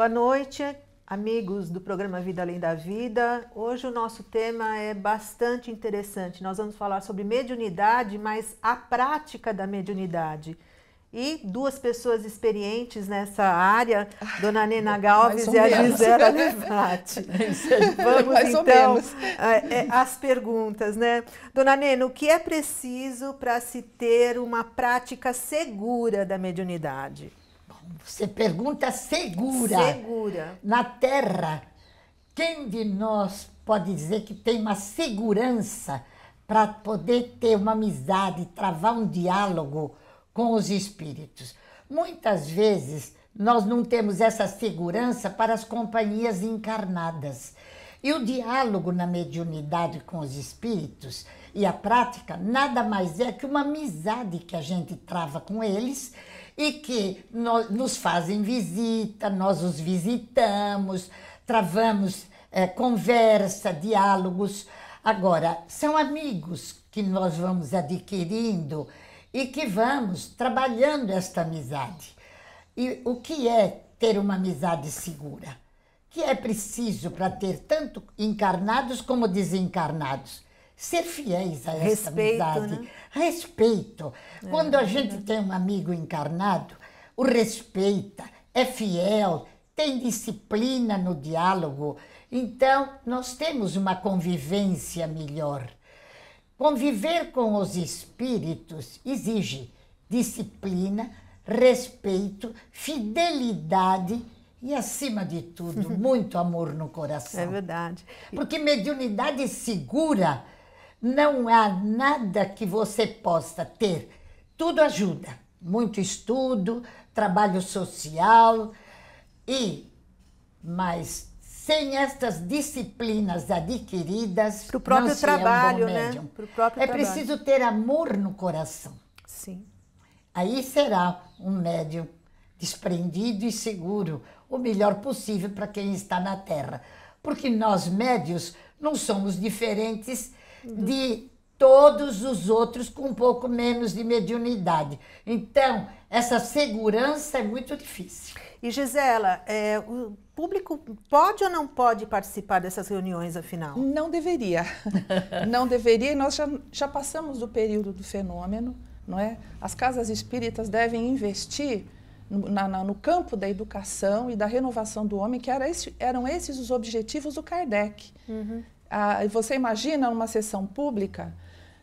Boa noite, amigos do programa Vida Além da Vida. Hoje o nosso tema é bastante interessante. Nós vamos falar sobre mediunidade, mas a prática da mediunidade. E duas pessoas experientes nessa área, Dona Nena Galves e a Gisela Levati. Vamos mais então eh, eh, às perguntas, né? Dona Nena, o que é preciso para se ter uma prática segura da mediunidade? Você pergunta segura. Segura. Na Terra, quem de nós pode dizer que tem uma segurança para poder ter uma amizade, travar um diálogo com os espíritos? Muitas vezes nós não temos essa segurança para as companhias encarnadas. E o diálogo na mediunidade com os espíritos e a prática nada mais é que uma amizade que a gente trava com eles e que nos fazem visita, nós os visitamos, travamos é, conversa, diálogos. Agora, são amigos que nós vamos adquirindo e que vamos trabalhando esta amizade. E o que é ter uma amizade segura? Que é preciso para ter tanto encarnados como desencarnados? ser fiéis a essa Respeito, amizade. Né? Respeito. É, Quando a é gente é. tem um amigo encarnado, o respeita, é fiel, tem disciplina no diálogo. Então, nós temos uma convivência melhor. Conviver com os espíritos exige disciplina, respeito, fidelidade e, acima de tudo, muito amor no coração. É verdade. Porque mediunidade segura não há nada que você possa ter. Tudo ajuda. Muito estudo, trabalho social e mas sem estas disciplinas adquiridas para o próprio é trabalho, um né? Próprio é trabalho. preciso ter amor no coração. Sim. Aí será um médium desprendido e seguro, o melhor possível para quem está na Terra, porque nós médios não somos diferentes de todos os outros com um pouco menos de mediunidade. Então, essa segurança é muito difícil. E Gisela, é, o público pode ou não pode participar dessas reuniões, afinal? Não deveria. não deveria, e nós já, já passamos do período do fenômeno, não é? As casas espíritas devem investir no, na, no campo da educação e da renovação do homem, que era esse, eram esses os objetivos do Kardec. Uhum. Ah, você imagina uma sessão pública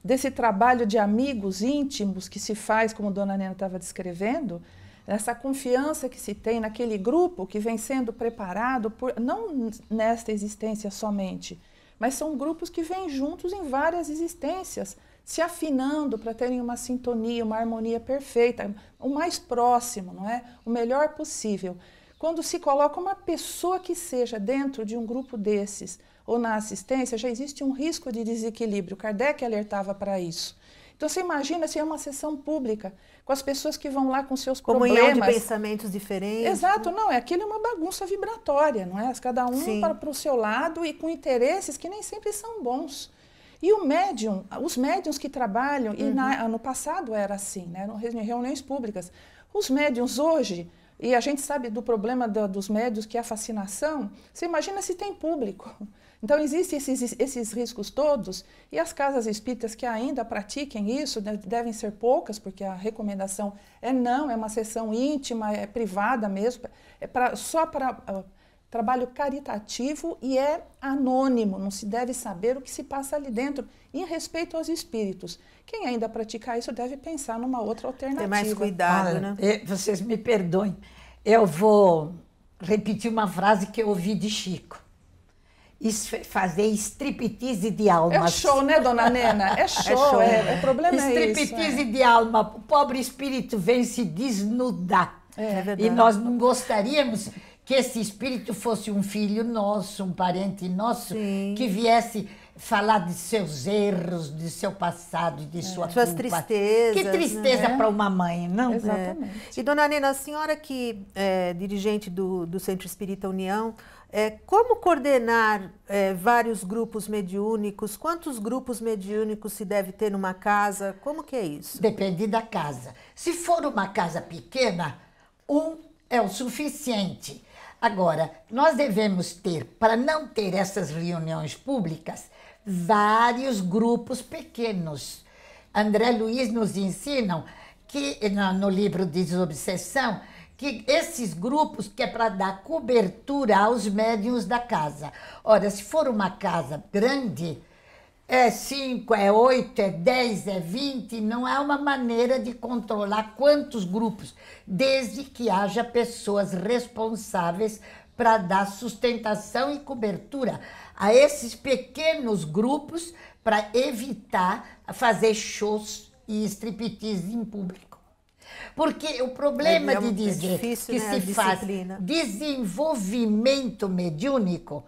desse trabalho de amigos íntimos que se faz, como Dona Nena estava descrevendo, essa confiança que se tem naquele grupo que vem sendo preparado, por, não nesta existência somente, mas são grupos que vêm juntos em várias existências, se afinando para terem uma sintonia, uma harmonia perfeita, o mais próximo, não é? O melhor possível. Quando se coloca uma pessoa que seja dentro de um grupo desses, ou na assistência, já existe um risco de desequilíbrio. Kardec alertava para isso. Então você imagina se é uma sessão pública, com as pessoas que vão lá com seus como problemas. Comunhão de pensamentos diferentes. Exato, não, é aquilo é uma bagunça vibratória, não é? Cada um Sim. para, o seu lado e com interesses que nem sempre são bons. E o médium, os médiums que trabalham, uhum. e na, uhum. no passado era assim, né? Em reuniões públicas. Os médiums hoje, e a gente sabe do problema do, dos médios, que é a fascinação. Você imagina se tem público. Então, existem esses, esses riscos todos, e as casas espíritas que ainda pratiquem isso né, devem ser poucas, porque a recomendação é não, é uma sessão íntima, é privada mesmo, é pra, só para ah, trabalho caritativo e é anônimo, não se deve saber o que se passa ali dentro. Em respeito aos espíritos, quem ainda praticar isso deve pensar numa outra alternativa. Ter mais cuidado, né? Eh, vocês me perdoem, eu vou repetir uma frase que eu ouvi de Chico. É fazer striptease de almas. É show, né, dona Nena? É, é show, é show. É, o problema é striptease é isso. Striptease de é. alma. O pobre espírito vem se desnudar. É, é e nós não gostaríamos que esse espírito fosse um filho nosso, um parente nosso, Sim. que viesse falar de seus erros, de seu passado, de sua é. suas tristezas. Que tristeza né? para uma mãe, não? Exatamente. É. E dona Nena, a senhora que é dirigente do, do Centro Espírita União, é, como coordenar é, vários grupos mediúnicos? Quantos grupos mediúnicos se deve ter numa casa? Como que é isso? Depende da casa. Se for uma casa pequena, um é o suficiente. Agora, nós devemos ter, para não ter essas reuniões públicas, vários grupos pequenos. André Luiz nos ensina que no livro Desobsessão, que esses grupos que é para dar cobertura aos médios da casa. Ora, se for uma casa grande, é 5, é 8, é 10, é 20, não é uma maneira de controlar quantos grupos, desde que haja pessoas responsáveis para dar sustentação e cobertura a esses pequenos grupos para evitar fazer shows e striptease em público. Porque o problema é, de é dizer é difícil, que né? se faz desenvolvimento mediúnico,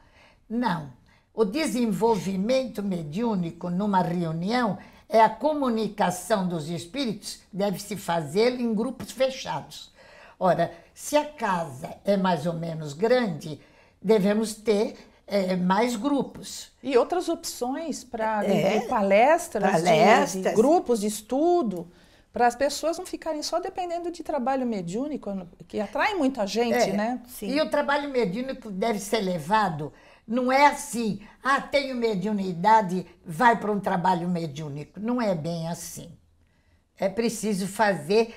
não o desenvolvimento mediúnico numa reunião é a comunicação dos espíritos, deve-se fazer em grupos fechados. Ora, se a casa é mais ou menos grande, devemos ter é, mais grupos. E outras opções para é, palestras, palestras. De, de grupos de estudo para as pessoas não ficarem só dependendo de trabalho mediúnico, que atrai muita gente, é, né? Sim. E o trabalho mediúnico deve ser levado não é assim, ah, tenho mediunidade, vai para um trabalho mediúnico. Não é bem assim. É preciso fazer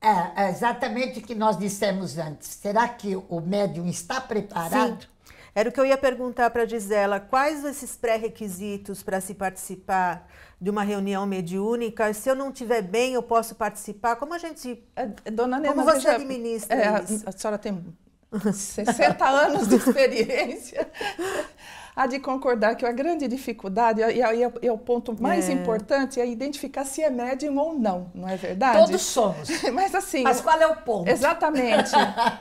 é, é, exatamente o que nós dissemos antes. Será que o médium está preparado? Sim. Era o que eu ia perguntar para a Gisela. Quais esses pré-requisitos para se participar de uma reunião mediúnica? Se eu não tiver bem, eu posso participar? Como a gente... É, é, dona Nena, como você administra é, a, a senhora tem 60 anos de experiência, há de concordar que a grande dificuldade, e, é, é o ponto mais é. importante é identificar se é médium ou não, não é verdade? Todos somos. Mas assim. Mas qual é o ponto? Exatamente.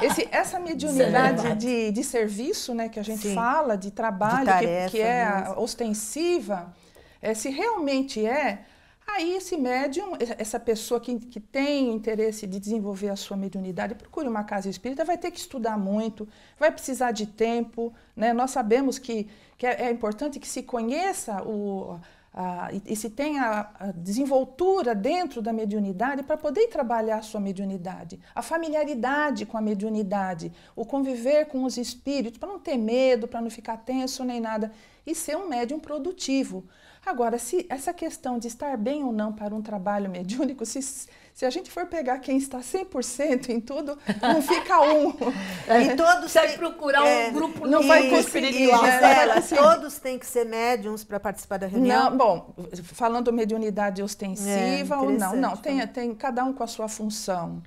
Esse, essa mediunidade é de, de serviço né, que a gente Sim. fala, de trabalho, de tarefa, que, que, é mesmo. ostensiva, é, se realmente é Aí esse médium, essa pessoa que, que tem interesse de desenvolver a sua mediunidade, procure uma casa espírita, vai ter que estudar muito, vai precisar de tempo. Né? Nós sabemos que, que é, é importante que se conheça o, a, e se tenha a desenvoltura dentro da mediunidade para poder trabalhar a sua mediunidade. A familiaridade com a mediunidade, o conviver com os espíritos, para não ter medo, para não ficar tenso nem nada, e ser um médium produtivo. Agora, se essa questão de estar bem ou não para um trabalho mediúnico, se, se a gente for pegar quem está 100% em tudo, não fica um. É. e todos Você é tem, procurar é, um grupo não vai conseguir é todos têm que ser médiums para participar da reunião. Não, bom, falando mediunidade ostensiva é, ou não, não, tem, tem cada um com a sua função.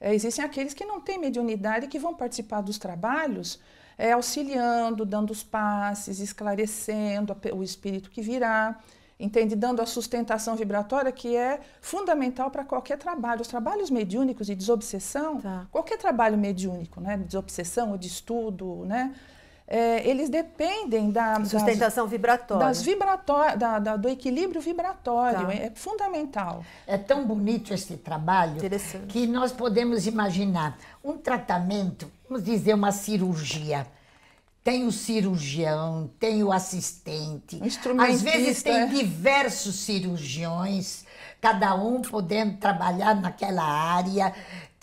existem aqueles que não têm mediunidade que vão participar dos trabalhos, é, auxiliando, dando os passes, esclarecendo o espírito que virá, entende? Dando a sustentação vibratória que é fundamental para qualquer trabalho. Os trabalhos mediúnicos e desobsessão, tá. qualquer trabalho mediúnico, né? desobsessão ou de estudo, né? é, eles dependem da sustentação das, vibratória, das vibratória da, da, do equilíbrio vibratório, tá. é, é, fundamental. É tão bonito esse trabalho que nós podemos imaginar um tratamento, vamos dizer uma cirurgia. Tem o cirurgião, tem o assistente. Às vezes tem é. diversos cirurgiões, cada um podendo trabalhar naquela área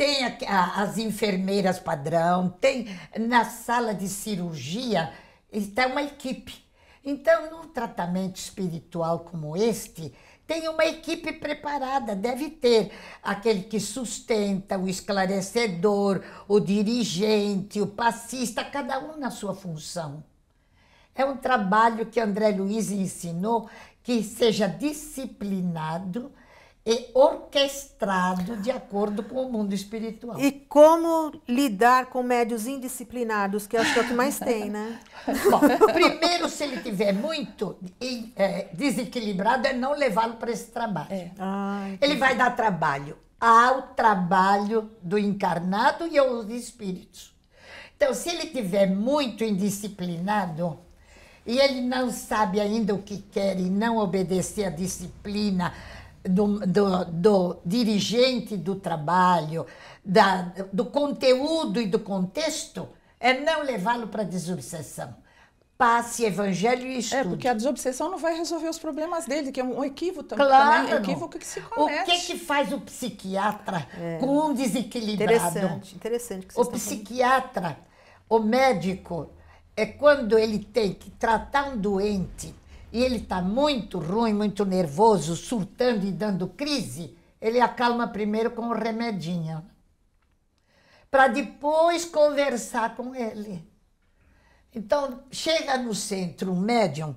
tem a, a, as enfermeiras padrão, tem na sala de cirurgia, está uma equipe. Então, num tratamento espiritual como este, tem uma equipe preparada, deve ter aquele que sustenta, o esclarecedor, o dirigente, o passista, cada um na sua função. É um trabalho que André Luiz ensinou que seja disciplinado e orquestrado de acordo com o mundo espiritual. E como lidar com médios indisciplinados, que acho que é o que mais tem, né? Bom, primeiro, se ele tiver muito é, desequilibrado, é não levá-lo para esse trabalho. É. Ai, ah, ah, ele vai dar trabalho ao trabalho do encarnado e aos espíritos. Então, se ele tiver muito indisciplinado, e ele não sabe ainda o que quer e não obedecer à disciplina, do, do, do dirigente do trabalho, da, do conteúdo e do contexto, é não levá-lo para a desobsessão. Passe evangelho e estudo. É, porque a desobsessão não vai resolver os problemas dele, que é um equívoco também. Claro. Também, né? um equívoco que se comete. O que, que faz o psiquiatra é. com um desequilibrado? Interessante, interessante. o psiquiatra, falando. o médico, é quando ele tem que tratar um doente e ele está muito ruim, muito nervoso, surtando e dando crise, ele acalma primeiro com o remedinho, né? para depois conversar com ele. Então, chega no centro um médium,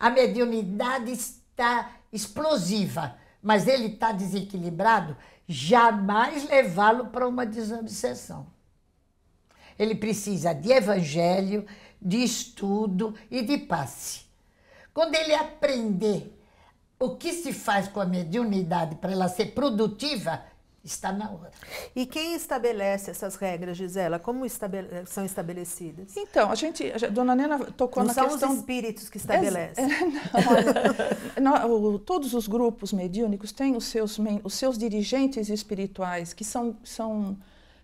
a mediunidade está explosiva, mas ele está desequilibrado, jamais levá-lo para uma desobsessão. Ele precisa de evangelho, de estudo e de passe. Quando ele aprender o que se faz com a mediunidade para ela ser produtiva, está na hora. E quem estabelece essas regras, Gisela? Como estabele são estabelecidas? Então, a gente, a dona Nena tocou não na são questão... são os espíritos que estabelecem. É, é, não, o, todos os grupos mediúnicos têm os seus, os seus dirigentes espirituais, que são, são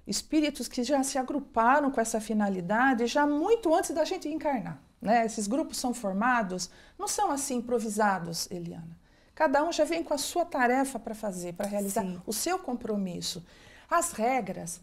espíritos que já se agruparam com essa finalidade já muito antes da gente encarnar. Né? Esses grupos são formados, não são assim improvisados, Eliana. Cada um já vem com a sua tarefa para fazer, para realizar Sim. o seu compromisso. As regras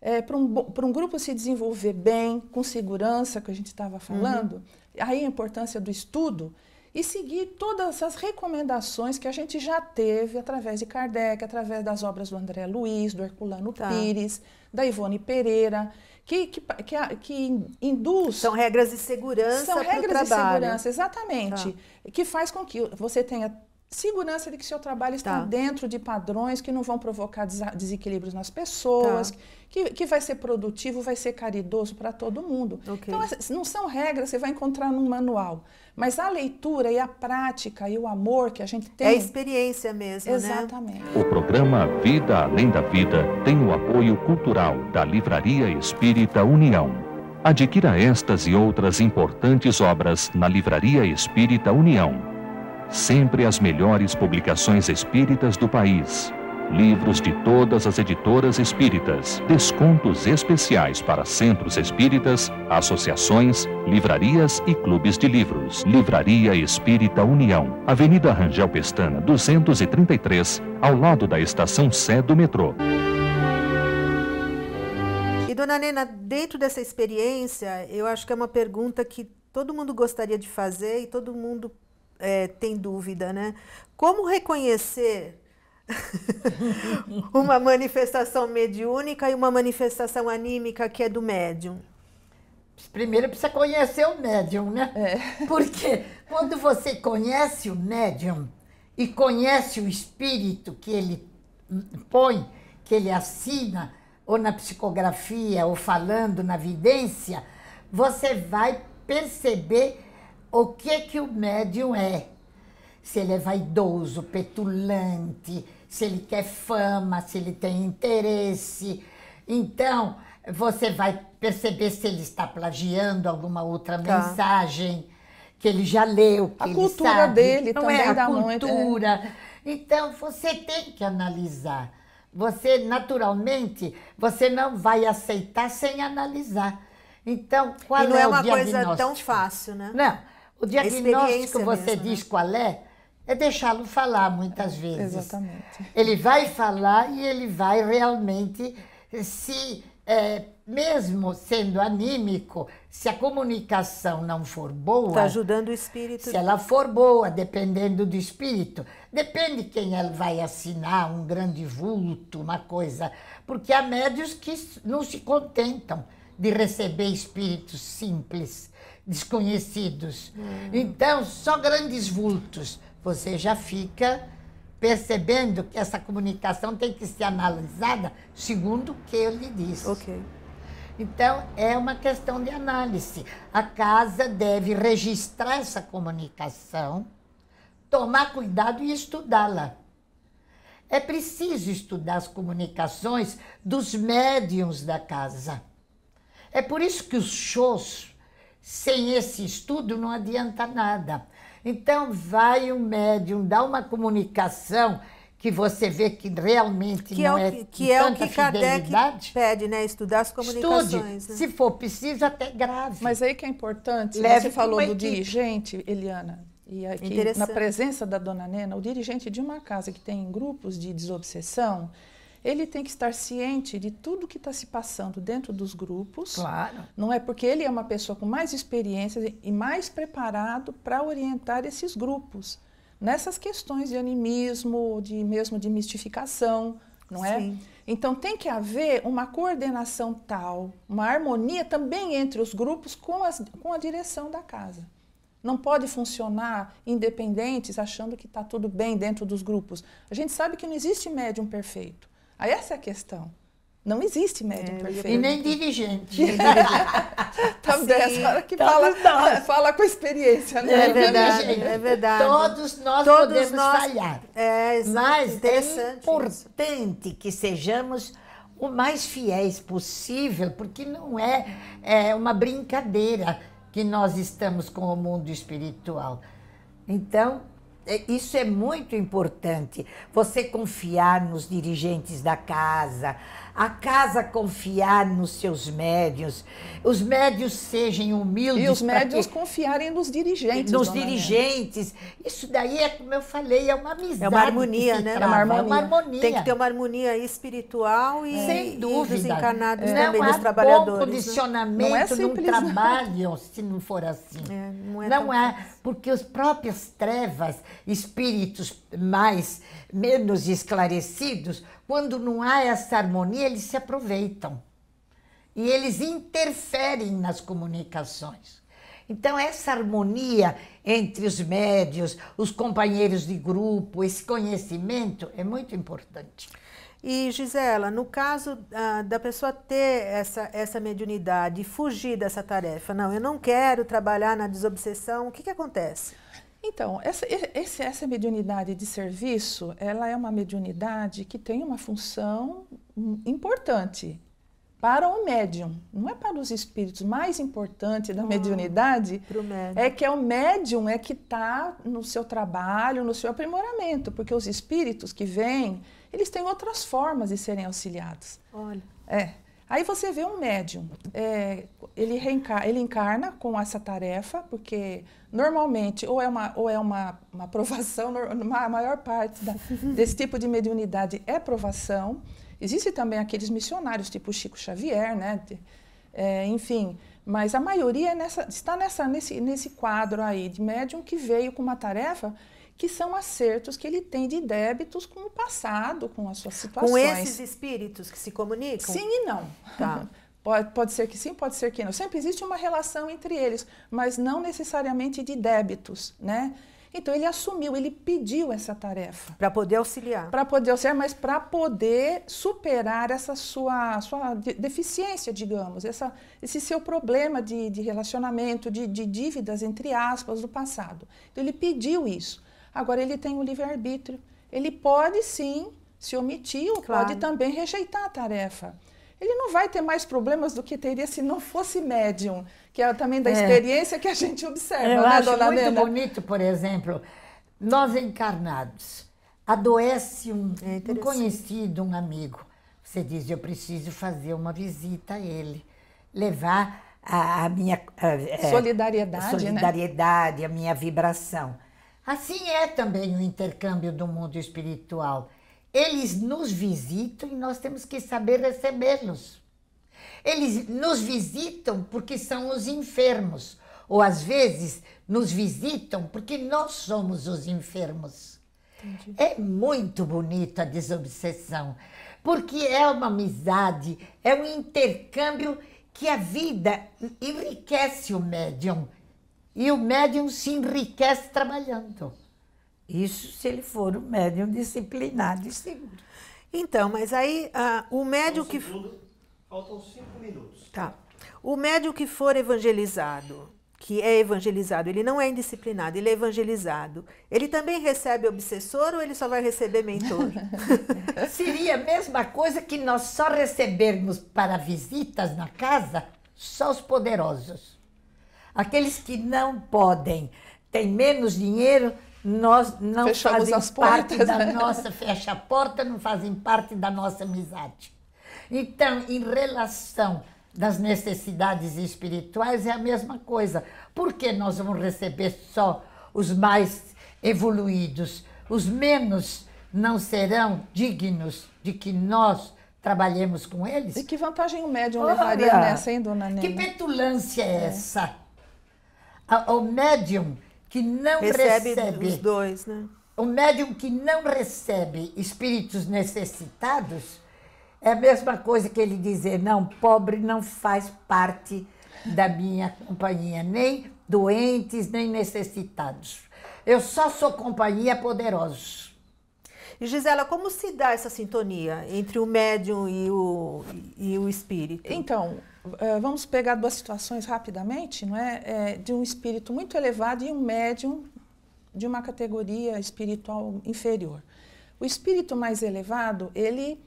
é, para um, um grupo se desenvolver bem, com segurança, que a gente estava uhum. falando, uhum. aí a importância do estudo e seguir todas as recomendações que a gente já teve através de Kardec, através das obras do André Luiz, do Herculano tá. Pires, da Ivone Pereira que, que, que, que induz. São regras de segurança. São regras de segurança, exatamente. Tá. Que faz com que você tenha segurança de que seu trabalho está tá. dentro de padrões que não vão provocar desequilíbrios nas pessoas, tá. que, que vai ser produtivo, vai ser caridoso para todo mundo. Okay. Então, não são regras, você vai encontrar num manual. Mas a leitura e a prática e o amor que a gente tem. É a experiência mesmo, né? Exatamente. Né? O programa Vida Além da Vida tem o apoio cultural da Livraria Espírita União. Adquira estas e outras importantes obras na Livraria Espírita União Sempre as melhores publicações espíritas do país. Livros de todas as editoras espíritas. Descontos especiais para centros espíritas, associações, livrarias e clubes de livros. Livraria Espírita União. Avenida Rangel Pestana, 233, ao lado da estação Sé do metrô. E dona Nena, dentro dessa experiência, eu acho que é uma pergunta que todo mundo gostaria de fazer e todo mundo é, tem dúvida, né? Como reconhecer uma manifestação mediúnica e uma manifestação anímica que é do médium? Primeiro precisa conhecer o médium, né? É. Porque quando você conhece o médium e conhece o espírito que ele põe, que ele assina, ou na psicografia, ou falando na vidência, você vai perceber o que é que o médium é. Se ele é vaidoso, petulante, se ele quer fama, se ele tem interesse. Então, você vai perceber se ele está plagiando alguma outra tá. mensagem que ele já leu, que a ele cultura sabe. dele não é também é a né? cultura. Muito, é. Então você tem que analisar. Você naturalmente você não vai aceitar sem analisar. Então qual e não é, é uma coisa tão fácil, né? Não. O diagnóstico, você mesmo, diz né? qual é, é deixá-lo falar muitas vezes. Exatamente. Ele vai falar e ele vai realmente se. É, mesmo sendo anímico, se a comunicação não for boa. Está ajudando o espírito. Se ela for boa, dependendo do espírito. Depende quem ela vai assinar, um grande vulto, uma coisa. Porque há médios que não se contentam de receber espíritos simples desconhecidos. Hum. Então, só grandes vultos. Você já fica percebendo que essa comunicação tem que ser analisada segundo o que eu lhe disse. Ok. Então, é uma questão de análise. A casa deve registrar essa comunicação, tomar cuidado e estudá-la. É preciso estudar as comunicações dos médiums da casa. É por isso que os shows sem esse estudo não adianta nada. Então vai o médium, dá uma comunicação que você vê que realmente que é não é, o que, é que é o que Kardec pede, né? Estudar as comunicações. Estude, né? se for preciso, até grave. Mas aí que é importante, né? Leve você falou do dirigente, Eliana, e aqui na presença da dona Nena, o dirigente de uma casa que tem grupos de desobsessão, ele tem que estar ciente de tudo que está se passando dentro dos grupos. Claro. Não é porque ele é uma pessoa com mais experiência e mais preparado para orientar esses grupos nessas questões de animismo, de mesmo de mistificação, não é? Sim. Então tem que haver uma coordenação tal, uma harmonia também entre os grupos com, as, com a direção da casa. Não pode funcionar independentes achando que está tudo bem dentro dos grupos. A gente sabe que não existe médium perfeito essa é a questão. Não existe médium é, perfeito. E nem dirigente. Também, tá é Sim, a senhora que fala, fala com experiência, né? É verdade, é verdade. Todos nós Todos podemos nós... falhar. É, mas é importante isso. que sejamos o mais fiéis possível, porque não é, é uma brincadeira que nós estamos com o mundo espiritual. Então, é, isso é muito importante. Você confiar nos dirigentes da casa, a casa confiar nos seus médios, os médios sejam humildes. E os médios que... confiarem nos dirigentes. Nos dirigentes. Ana. Isso daí é, como eu falei, é uma amizade. É uma harmonia, né? É uma harmonia. é uma harmonia. Tem que ter uma harmonia espiritual e, Sem dúvida. e é. também não dos trabalhadores. Né? condicionamento não, é simples, não trabalham não. se não for assim. É, não é, não é porque as próprias trevas, espíritos mais menos esclarecidos, quando não há essa harmonia, eles se aproveitam e eles interferem nas comunicações. Então, essa harmonia entre os médios, os companheiros de grupo, esse conhecimento é muito importante. E Gisela, no caso ah, da pessoa ter essa, essa mediunidade e fugir dessa tarefa, não, eu não quero trabalhar na desobsessão, o que, que acontece? Então, essa, esse, essa mediunidade de serviço, ela é uma mediunidade que tem uma função importante para o médium, não é para os espíritos. Mais importante da ah, mediunidade é que é o médium é que está no seu trabalho, no seu aprimoramento, porque os espíritos que vêm, eles têm outras formas de serem auxiliados. Olha. É. Aí você vê um médium, é, ele, ele encarna com essa tarefa, porque normalmente ou é uma, ou é uma, uma provação, a maior parte da, desse tipo de mediunidade é provação. Existem também aqueles missionários, tipo Chico Xavier, né? É, enfim, mas a maioria é nessa, está nessa, nesse, nesse quadro aí de médium que veio com uma tarefa que são acertos que ele tem de débitos com o passado, com as suas situações. Com esses espíritos que se comunicam? Sim e não. Tá. Pode, pode ser que sim, pode ser que não. Sempre existe uma relação entre eles, mas não necessariamente de débitos, né? Então ele assumiu, ele pediu essa tarefa. Para poder auxiliar. Para poder auxiliar, mas para poder superar essa sua, sua deficiência, digamos, essa, esse seu problema de, de relacionamento, de, de dívidas, entre aspas, do passado. Então ele pediu isso. Agora, ele tem o livre-arbítrio. Ele pode sim se omitir ou claro. pode também rejeitar a tarefa. Ele não vai ter mais problemas do que teria se não fosse médium, que é também da é. experiência que a gente observa, Eu né, acho dona muito bonito, por exemplo, nós encarnados, adoece um, é um conhecido, um amigo. Você diz: Eu preciso fazer uma visita a ele, levar a, a minha a, solidariedade, é, a, solidariedade né? a minha vibração. Assim é também o intercâmbio do mundo espiritual. Eles nos visitam e nós temos que saber recebê-los. Eles nos visitam porque são os enfermos, ou às vezes nos visitam porque nós somos os enfermos. Entendi. É muito bonito a desobsessão, porque é uma amizade, é um intercâmbio que a vida enriquece o médium e o médium se enriquece trabalhando. Isso se ele for um médium disciplinado e seguro. Então, mas aí ah, o médium que. faltam cinco minutos. Tá. O médium que for evangelizado, que é evangelizado, ele não é indisciplinado, ele é evangelizado. Ele também recebe obsessor ou ele só vai receber mentor? Seria a mesma coisa que nós só recebermos para visitas na casa só os poderosos. Aqueles que não podem, têm menos dinheiro, nós não Fechamos fazem parte portas, da né? nossa fecha a porta, não fazem parte da nossa amizade. Então, em relação das necessidades espirituais é a mesma coisa. Por que nós vamos receber só os mais evoluídos? Os menos não serão dignos de que nós trabalhemos com eles? E que vantagem o médium Ora, levaria nessa, né, hein, dona Que petulância é, é. essa? o médium que não recebe, recebe os dois, né? O médium que não recebe espíritos necessitados é a mesma coisa que ele dizer, não, pobre não faz parte da minha companhia, nem doentes, nem necessitados. Eu só sou companhia poderosos. E Gisela, como se dá essa sintonia entre o médium e o, e o espírito? Então, eh, vamos pegar duas situações rapidamente, não é? é de um espírito muito elevado e um médium de uma categoria espiritual inferior. O espírito mais elevado, ele,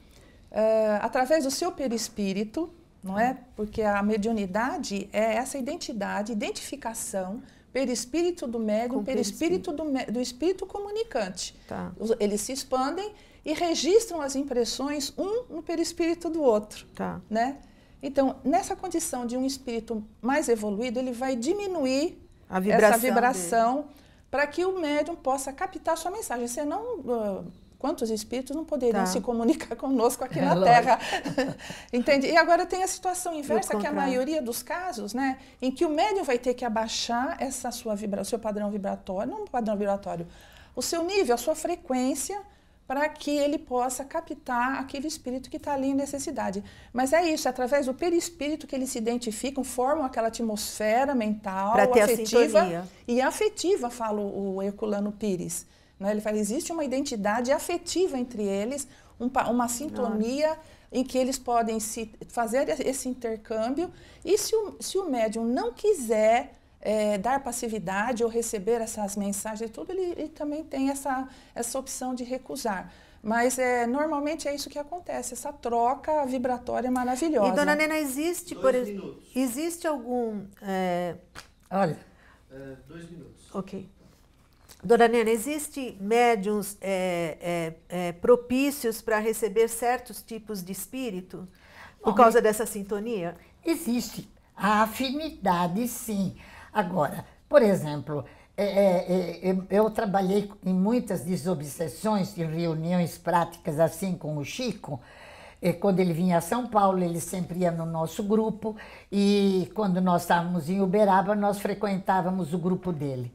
eh, através do seu perispírito, não é? Hum. Porque a mediunidade é essa identidade, identificação perispírito do médium, perispírito, do, do, espírito comunicante. Tá. Eles se expandem e registram as impressões um no perispírito do outro. Tá. Né? Então, nessa condição de um espírito mais evoluído, ele vai diminuir vibração essa vibração para que o médium possa captar sua mensagem, Você uh, ah, Quantos espíritos não poderiam tá. se comunicar conosco aqui é, na lógico. Terra? Entende? E agora tem a situação inversa, que é a maioria dos casos, né, em que o médium vai ter que abaixar essa sua vibra, o seu padrão vibratório, não padrão vibratório, o seu nível, a sua frequência, para que ele possa captar aquele espírito que está ali em necessidade. Mas é isso, é através do perispírito que eles se identificam, formam aquela atmosfera mental, afetiva e afetiva, fala o Herculano Pires. Né? Ele fala, existe uma identidade afetiva entre eles, um, uma sintonia Nossa. em que eles podem se, fazer esse intercâmbio. E se o, se o médium não quiser é, dar passividade ou receber essas mensagens e tudo, ele, ele, também tem essa, essa opção de recusar. Mas é, normalmente é isso que acontece, essa troca vibratória maravilhosa. E dona Nena, existe, dois por minutos. existe algum. É... Olha. É, dois minutos. Ok. Dona Nena, existem médiums é, é, é, propícios para receber certos tipos de espírito por Bom, causa dessa sintonia? Existe. A afinidade, sim. Agora, por exemplo, é, é, é, eu trabalhei em muitas desobsessões e reuniões práticas assim com o Chico. quando ele vinha a São Paulo, ele sempre ia no nosso grupo. E quando nós estávamos em Uberaba, nós frequentávamos o grupo dele.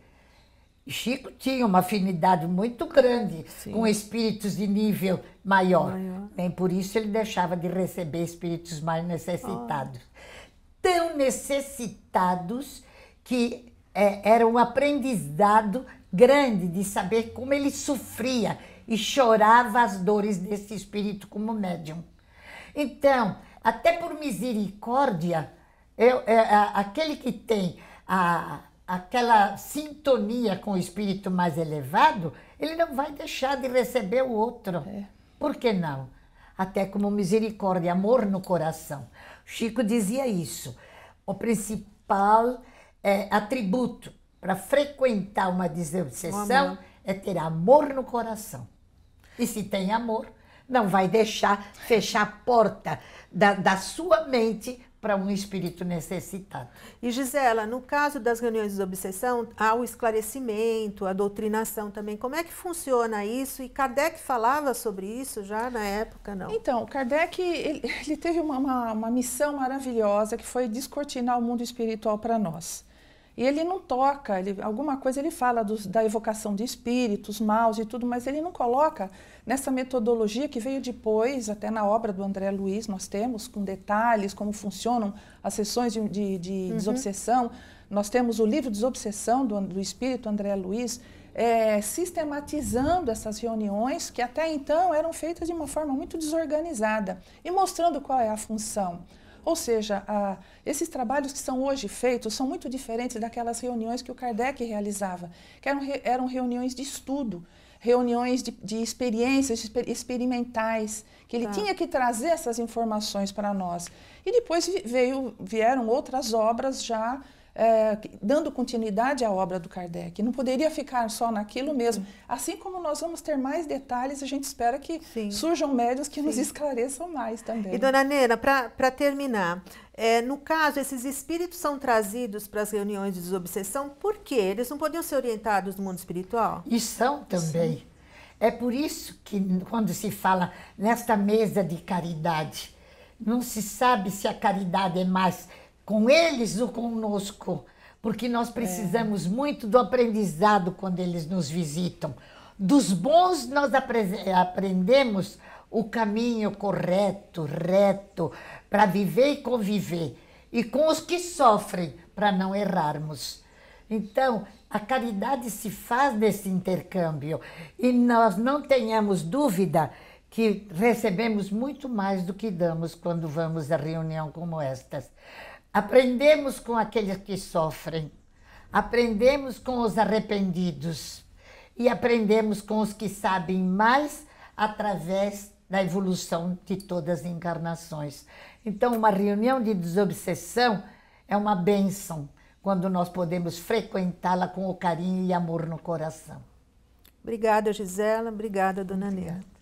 Chico tinha uma afinidade muito grande Sim. com espíritos de nível maior. Nem por isso ele deixava de receber espíritos mais necessitados. Oh. Tão necessitados que é, era um aprendizado grande de saber como ele sofria e chorava as dores desse espírito como médium. Então, até por misericórdia, eu, é, é, aquele que tem a aquela sintonia com o espírito mais elevado, ele não vai deixar de receber o outro. É. Por que não? Até como misericórdia, amor no coração. Chico dizia isso. O principal é, atributo para frequentar uma desobsessão é ter amor no coração. E se tem amor, não vai deixar fechar a porta da, da sua mente para um espírito necessitado. E Gisela, no caso das reuniões de obsessão, há o esclarecimento, a doutrinação também. Como é que funciona isso? E Kardec falava sobre isso já na época, não? Então, Kardec ele, ele teve uma, uma, uma missão maravilhosa que foi descortinar o mundo espiritual para nós. E ele não toca, ele, alguma coisa ele fala dos, da evocação de espíritos, maus e tudo, mas ele não coloca nessa metodologia que veio depois, até na obra do André Luiz, nós temos com detalhes como funcionam as sessões de, de, de uhum. desobsessão. Nós temos o livro Desobsessão do, do espírito André Luiz, é, sistematizando essas reuniões que até então eram feitas de uma forma muito desorganizada e mostrando qual é a função. Ou seja, a, esses trabalhos que são hoje feitos são muito diferentes daquelas reuniões que o Kardec realizava, que eram, re, eram reuniões de estudo, reuniões de, de experiências de exper, experimentais, que ele tá. tinha que trazer essas informações para nós. E depois veio, vieram outras obras já é, dando continuidade à obra do Kardec. Não poderia ficar só naquilo mesmo. Assim como nós vamos ter mais detalhes, a gente espera que Sim. surjam médios que Sim. nos esclareçam mais também. E, dona Nena, para terminar, é, no caso, esses espíritos são trazidos para as reuniões de desobsessão porque eles não podiam ser orientados no mundo espiritual? E são também. Sim. É por isso que, quando se fala nesta mesa de caridade, não se sabe se a caridade é mais com eles ou conosco, porque nós é. precisamos é. muito do aprendizado quando eles nos visitam. Dos bons nós aprendemos o caminho correto, reto, para viver e conviver, e com os que sofrem, para não errarmos. Então, a caridade se faz nesse intercâmbio e nós não tenhamos dúvida que recebemos muito mais do que damos quando vamos a reunião como estas. Aprendemos com aqueles que sofrem, aprendemos com os arrependidos e aprendemos com os que sabem mais através da evolução de todas as encarnações. Então, uma reunião de desobsessão é uma bênção quando nós podemos frequentá-la com o carinho e amor no coração. Obrigada, Gisela. Obrigada, dona Obrigada. Nena.